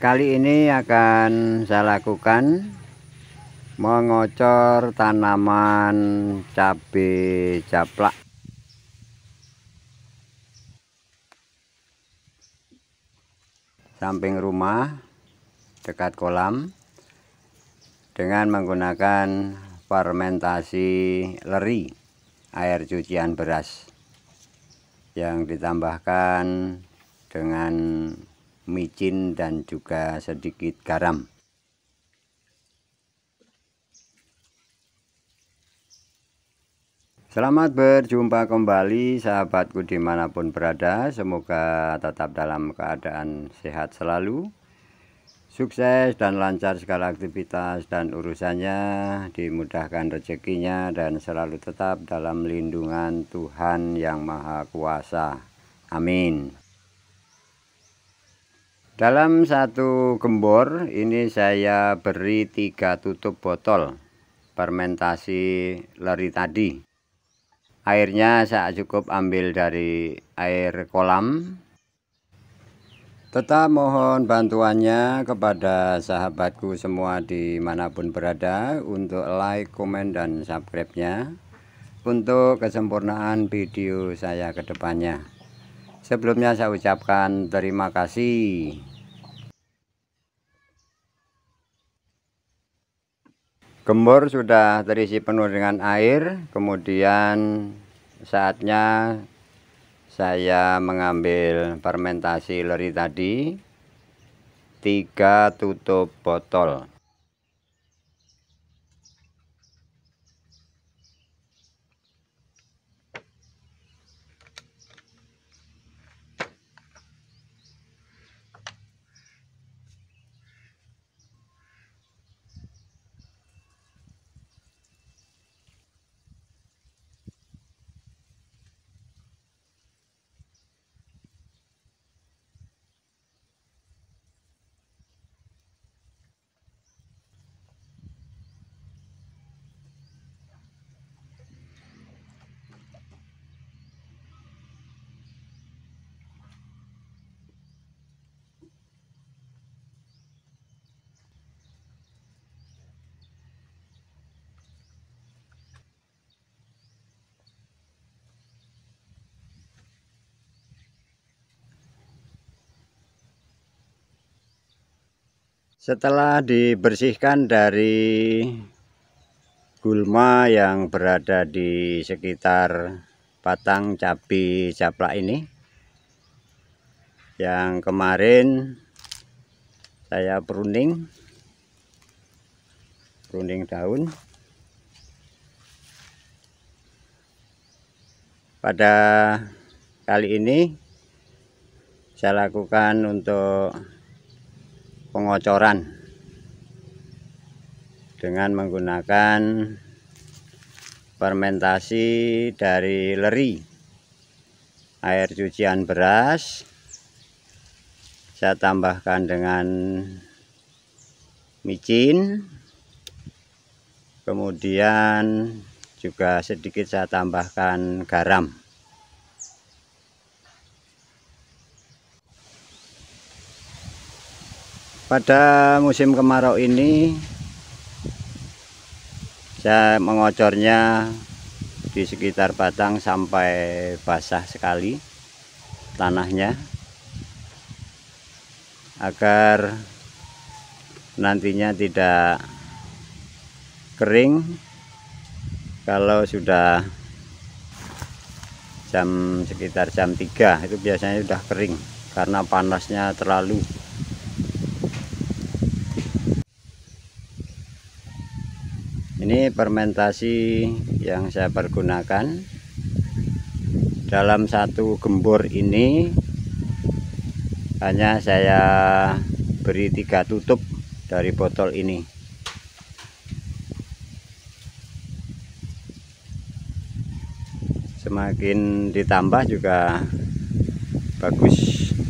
kali ini akan saya lakukan mengocor tanaman cabai caplak samping rumah dekat kolam dengan menggunakan fermentasi leri air cucian beras yang ditambahkan dengan micin dan juga sedikit garam Selamat berjumpa kembali sahabatku dimanapun berada Semoga tetap dalam keadaan sehat selalu Sukses dan lancar segala aktivitas dan urusannya Dimudahkan rezekinya dan selalu tetap dalam lindungan Tuhan Yang Maha Kuasa Amin dalam satu gembor ini saya beri tiga tutup botol fermentasi leri tadi. Airnya saya cukup ambil dari air kolam. Tetap mohon bantuannya kepada sahabatku semua dimanapun berada untuk like, komen, dan subscribe-nya untuk kesempurnaan video saya kedepannya. Sebelumnya saya ucapkan terima kasih. Gembor sudah terisi penuh dengan air, kemudian saatnya saya mengambil fermentasi leri tadi tiga tutup botol. Setelah dibersihkan dari gulma yang berada di sekitar batang cabai caplak ini yang kemarin saya pruning pruning daun pada kali ini saya lakukan untuk pengocoran dengan menggunakan fermentasi dari leri air cucian beras saya tambahkan dengan micin kemudian juga sedikit saya tambahkan garam pada musim kemarau ini saya mengocornya di sekitar batang sampai basah sekali tanahnya agar nantinya tidak kering kalau sudah jam sekitar jam 3 itu biasanya sudah kering karena panasnya terlalu ini fermentasi yang saya pergunakan dalam satu gembur ini hanya saya beri tiga tutup dari botol ini semakin ditambah juga bagus